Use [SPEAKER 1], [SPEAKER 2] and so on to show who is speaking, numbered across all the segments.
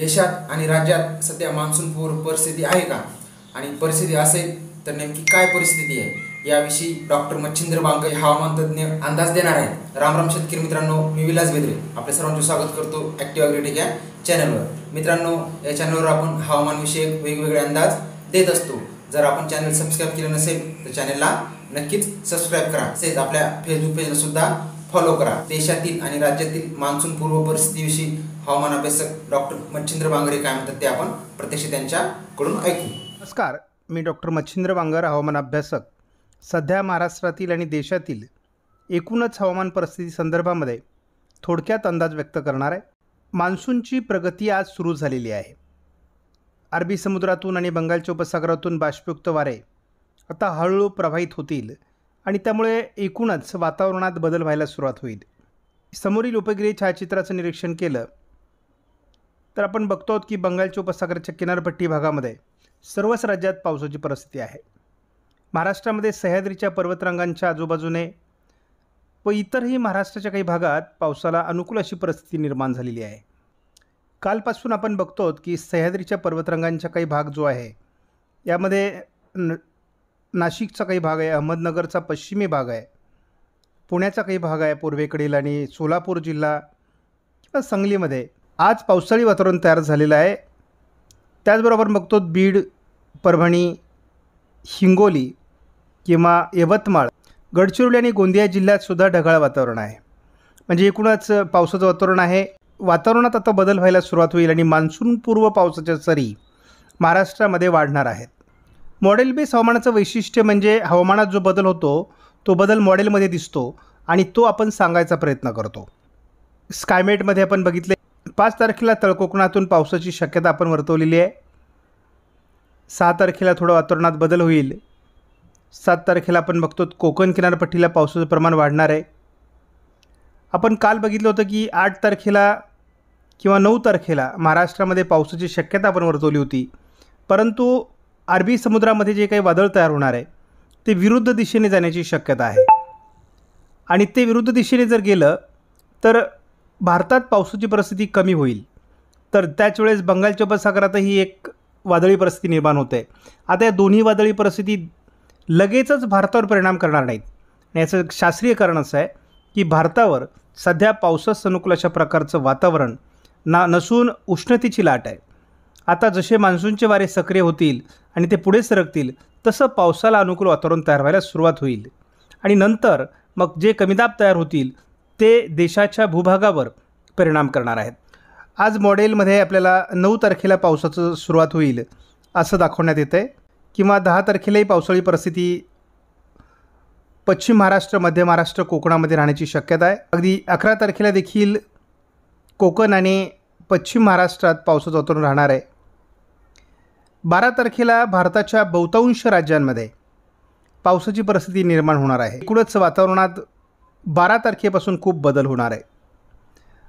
[SPEAKER 1] देशात आणि राज्यात सध्या मान्सून परिस्थिती आहे का आणि परिस्थिती असेल तर नेमकी काय परिस्थिती आहे याविषयी डॉक्टर मच्छिंद्र बांगे हवामान तज्ज्ञ अंदाज देणार आहेत रामराम शेतकरी मित्रांनो मी विलास बेदरे आपल्या सर्वांचे स्वागत करतो ऍक्टिव्ह अग्रिटिक या चॅनलवर मित्रांनो या चॅनलवर आपण हवामान विषयक वेगवेगळे अंदाज देत असतो जर आपण चॅनल सबस्क्राईब केलं नसेल तर चॅनलला नक्कीच सबस्क्राईब करा तसेच आपल्या फेसबुक पेजला सुद्धा फॉलो करा देशातील आणि राज्यातील मान्सून पूर्व परिस्थितीविषयी हवामान अभ्यासक डॉक्टर मच्छिंद्र बांगरे काय म्हणतात ते आपण प्रत्यक्ष त्यांच्याकडून ऐकू नमस्कार मी डॉक्टर मच्छिंद्र बांगर हवामान अभ्यासक सध्या महाराष्ट्रातील आणि देशातील एकूणच हवामान परिस्थिती संदर्भामध्ये थोडक्यात अंदाज व्यक्त करणार आहे मान्सूनची प्रगती आज सुरू झालेली आहे अरबी समुद्रातून आणि बंगालच्या उपसागरातून बाष्पयुक्त वारे आता हळूहळू प्रवाहित होतील आणि त्यामुळे एकूणच वातावरणात बदल व्हायला सुरुवात होईल समोरील उपग्रह छायाचित्राचं निरीक्षण केलं तर आपण बघतो आहोत की बंगालच्या उपसागराच्या किनारपट्टी भागामध्ये सर्वच राज्यात पावसाची परिस्थिती आहे महाराष्ट्रामध्ये सह्याद्रीच्या पर्वतरांगांच्या आजूबाजूने व इतरही महाराष्ट्राच्या काही भागात पावसाला अनुकूल अशी परिस्थिती निर्माण झालेली आहे कालपासून आपण बघतो की सह्याद्रीच्या पर्वतरांगांचा काही भाग जो आहे यामध्ये न नाशिकचा काही भाग आहे अहमदनगरचा पश्चिमी भाग आहे पुण्याचा काही भाग आहे पूर्वेकडील आणि सोलापूर जिल्हा किंवा सांगलीमध्ये आज पावसाळी वातावरण तयार झालेलं आहे त्याचबरोबर बघतो बीड परभणी हिंगोली किंवा यवतमाळ गडचिरोली आणि गोंदिया जिल्ह्यातसुद्धा ढगाळ वातावरण आहे म्हणजे एकूणच पावसाचं वातावरण आहे वातावरणात आता बदल व्हायला सुरुवात होईल आणि मान्सूनपूर्व पावसाच्या सरी महाराष्ट्रामध्ये वाढणार आहेत मॉडेल बेस हवामानाचं वैशिष्ट्य म्हणजे हवामानात जो बदल होतो तो बदल मॉडेलमध्ये दिसतो आणि तो आपण सांगायचा प्रयत्न करतो स्कायमेटमध्ये आपण बघितले पाच तारखेला तळकोकणातून पावसाची शक्यता आपण वर्तवलेली आहे सहा तारखेला थोडं वातावरणात बदल होईल सात तारखेला आपण बघतो कोकण किनारपट्टीला पावसाचं प्रमाण वाढणार आहे आपण काल बघितलं होतं की आठ तारखेला किंवा नऊ तारखेला महाराष्ट्रामध्ये पावसाची शक्यता आपण वर्तवली होती परंतु अरबी समुद्रामध्ये जे काही वादळ तयार होणार आहे ते विरुद्ध दिशेने जाण्याची शक्यता आहे आणि ते विरुद्ध दिशेने जर गेलं तर भारतात पावसाची परिस्थिती कमी होईल तर त्याच वेळेस बंगालच्या उपसागरातही एक वादळी परिस्थिती निर्माण होते आता या दोन्ही वादळी परिस्थिती लगेचच भारतावर परिणाम करणार नाहीत आणि याचं शास्त्रीय कारण असं आहे की भारतावर सध्या पावसास अनुकूल अशा प्रकारचं वातावरण ना नसून उष्णतेची लाट आहे आता जसे मान्सूनचे वारे सक्रिय होतील आणि ते पुढे सरकतील तसं पावसाला अनुकूल वातावरण तयार व्हायला सुरुवात होईल आणि नंतर मग जे कमीदाब तयार होतील ते देशाच्या भूभागावर परिणाम करणार आहेत आज मॉडेलमध्ये आपल्याला नऊ तारखेला पावसाचं सुरुवात होईल असं दाखवण्यात येतं आहे किंवा दहा तारखेलाही पावसाळी परिस्थिती पश्चिम महाराष्ट्र मध्य महाराष्ट्र कोकणामध्ये राहण्याची शक्यता आहे अगदी अकरा तारखेला देखील कोकण आणि पश्चिम महाराष्ट्रात पावसाचं वातावरण राहणार आहे बारा तारखेला भारताच्या बहुतांश राज्यांमध्ये पावसाची परिस्थिती निर्माण होणार आहे एकूणच वातावरणात बारा तारखेपासून खूप बदल होणार आहे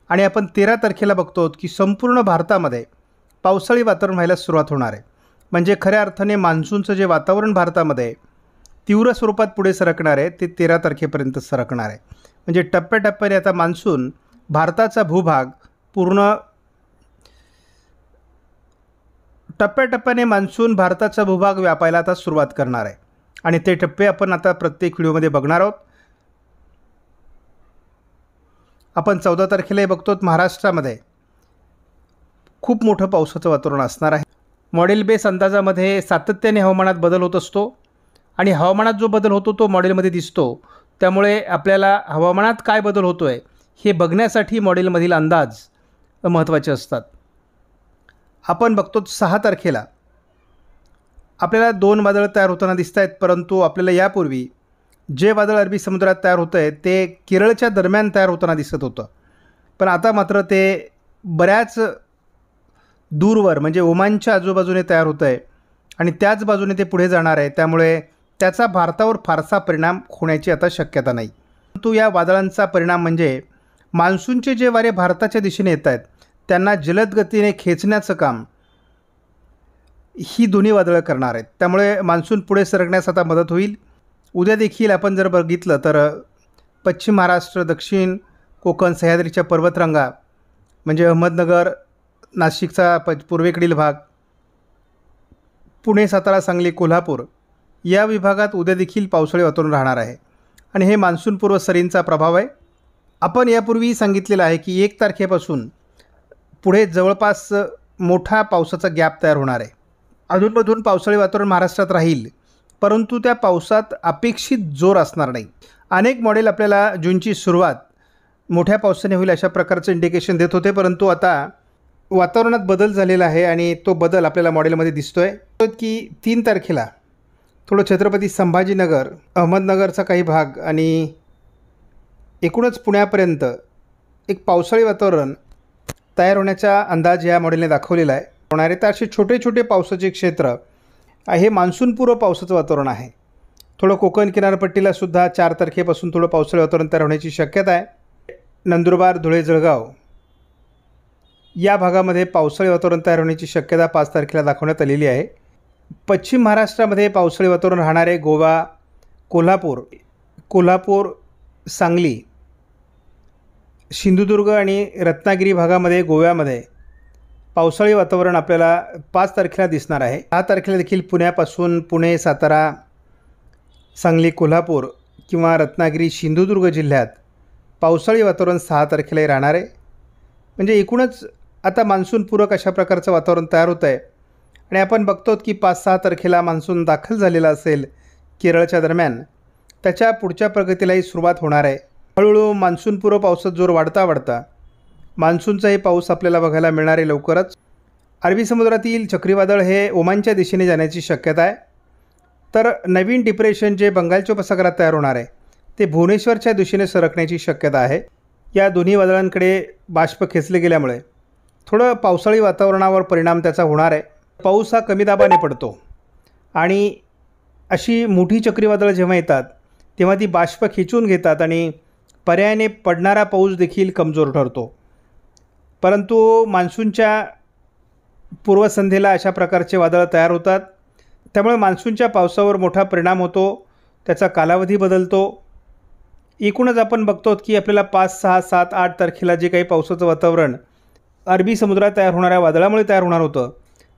[SPEAKER 1] आणि आपण तेरा तारखेला बघतो की संपूर्ण भारतामध्ये पावसाळी वातावरण व्हायला सुरुवात होणार आहे म्हणजे खऱ्या अर्थाने मान्सूनचं जे वातावरण भारतामध्ये तीव्र स्वरूपात पुढे सरकणार आहे ते तेरा तारखेपर्यंत सरकणार आहे म्हणजे टप्प्याटप्प्याने आता मान्सून भारताचा भूभाग पूर्ण टप्प्याटप्प्याने मान्सून भारताचा भूभाग व्यापायला आता सुरुवात करणार आहे आणि ते टप्पे आपण आता प्रत्येक व्हिडिओमध्ये बघणार आहोत आपण चौदा तारखेला बघतो महाराष्ट्रामध्ये खूप मोठं पावसाचं वातावरण असणार आहे मॉडेल बेस अंदाजामध्ये सातत्याने हवामानात बदल होत असतो आणि हवामानात जो बदल होतो तो मॉडेलमध्ये दिसतो त्यामुळे आपल्याला हवामानात काय बदल होतो आहे हे बघण्यासाठी मॉडेलमधील अंदाज महत्त्वाचे असतात आपण बघतो सहा तारखेला आपल्याला दोन वादळं तयार होताना दिसत आहेत परंतु आपल्याला यापूर्वी जे वादळ अरबी समुद्रात तयार होतं आहे ते केरळच्या दरम्यान तयार होताना दिसत होतं पण आता मात्र ते बऱ्याच दूरवर म्हणजे ओमानच्या आजूबाजूने तयार होतं आहे आणि त्याच बाजूने ते पुढे जाणार आहे त्यामुळे त्याचा भारतावर फारसा परिणाम होण्याची आता शक्यता नाही परंतु या वादळांचा परिणाम म्हणजे मान्सूनचे जे वारे भारताच्या दिशेने येत आहेत त्यांना जलद गतीने खेचण्याचं काम ही दोन्ही वादळं करणार आहेत त्यामुळे मान्सून पुढे सरकण्यास आता मदत होईल उद्या देखील आपण जर बघितलं तर पश्चिम महाराष्ट्र दक्षिण कोकण सह्याद्रीच्या पर्वतरांगा म्हणजे अहमदनगर नाशिकचा प पूर्वेकडील भाग पुणे सातारा सांगली कोल्हापूर या विभागात उद्या देखील पावसाळी वातावरण राहणार आहे आणि हे मान्सूनपूर्व सरींचा प्रभाव आहे आपण यापूर्वी सांगितलेलं आहे की एक तारखेपासून पुढे जवळपास मोठा पावसाचा गॅप तयार होणार आहे अधूनमधून पावसाळी वातावरण महाराष्ट्रात राहील परंतु त्या पावसात अपेक्षित जोर असणार नाही अनेक मॉडेल आपल्याला जूनची सुरुवात मोठ्या पावसाने होईल अशा प्रकारचं इंडिकेशन देत होते परंतु आता वातावरणात बदल झालेला आहे आणि तो बदल आपल्याला मॉडेलमध्ये दिसतो आहे की तीन तारखेला थोडं छत्रपती संभाजीनगर अहमदनगरचा काही भाग आणि एकूणच पुण्यापर्यंत एक पावसाळी वातावरण तयार होण्याचा अंदाज या मॉडेलने दाखवलेला आहे होणारे तर असे छोटे छोटे पावसाचे क्षेत्र हे मान्सूनपूर्व पावसाचं वातावरण आहे थोडं कोकण किनारपट्टीला सुद्धा चार तारखेपासून थोडं पावसाळी वातावरण तयार होण्याची शक्यता आहे नंदुरबार धुळे जळगाव या भागामध्ये पावसाळी वातावरण तयार होण्याची शक्यता पाच तारखेला दाखवण्यात आलेली आहे पश्चिम महाराष्ट्रामध्ये पावसाळी वातावरण राहणारे गोवा कोल्हापूर कोल्हापूर सांगली सिंधुदुर्ग आणि रत्नागिरी भागामध्ये गोव्यामध्ये पावसाळी वातावरण आपल्याला पाच तारखेला दिसणार आहे सहा तारखेला देखील पुण्यापासून पुणे सातारा सांगली कोल्हापूर किंवा रत्नागिरी सिंधुदुर्ग जिल्ह्यात पावसाळी वातावरण सहा तारखेलाही राहणार आहे म्हणजे एकूणच आता मान्सूनपूरक अशा प्रकारचं वातावरण तयार होतं आहे आणि आपण बघतो की पाच सहा तारखेला मान्सून दाखल झालेला असेल केरळच्या दरम्यान त्याच्या पुढच्या प्रगतीलाही सुरुवात होणार आहे हळूहळू मान्सूनपूर्व पावसात जोर वाढता वाढता मान्सूनचाही पाऊस आपल्याला बघायला मिळणार आहे लवकरच अरबी समुद्रातील चक्रीवादळ हे ओमानच्या दिशेने जाण्याची शक्यता आहे तर नवीन डिप्रेशन जे बंगालच्या उपसागरात तयार होणार आहे ते भुवनेश्वरच्या दिशेने सरकण्याची शक्यता आहे या दोन्ही वादळांकडे बाष्प खेचले गेल्यामुळे थोडं पावसाळी वातावरणावर परिणाम त्याचा होणार आहे पाऊस हा कमी दाबाने पडतो आणि अशी मोठी चक्रीवादळं जेव्हा येतात तेव्हा ती बाष्प खेचून घेतात आणि पर्यायाने पडणारा पाऊस देखील कमजोर ठरतो परंतु मान्सूनच्या पूर्वसंध्येला अशा प्रकारचे वादळं तयार होतात त्यामुळे मान्सूनच्या पावसावर मोठा परिणाम होतो त्याचा कालावधी बदलतो एकूणच आपण बघतो की आपल्याला पाच सहा सात आठ तारखेला जे काही पावसाचं वातावरण अरबी समुद्रात तयार होणाऱ्या वादळामुळे तयार होणार होतं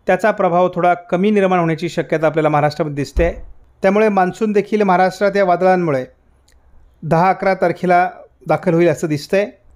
[SPEAKER 1] त्याचा प्रभाव थोडा कमी निर्माण होण्याची शक्यता आपल्याला महाराष्ट्रामध्ये दिसते त्यामुळे मान्सून देखील महाराष्ट्रात या वादळांमुळे दहा अकरा तारखेला दाखल होईल असं दिसतं आहे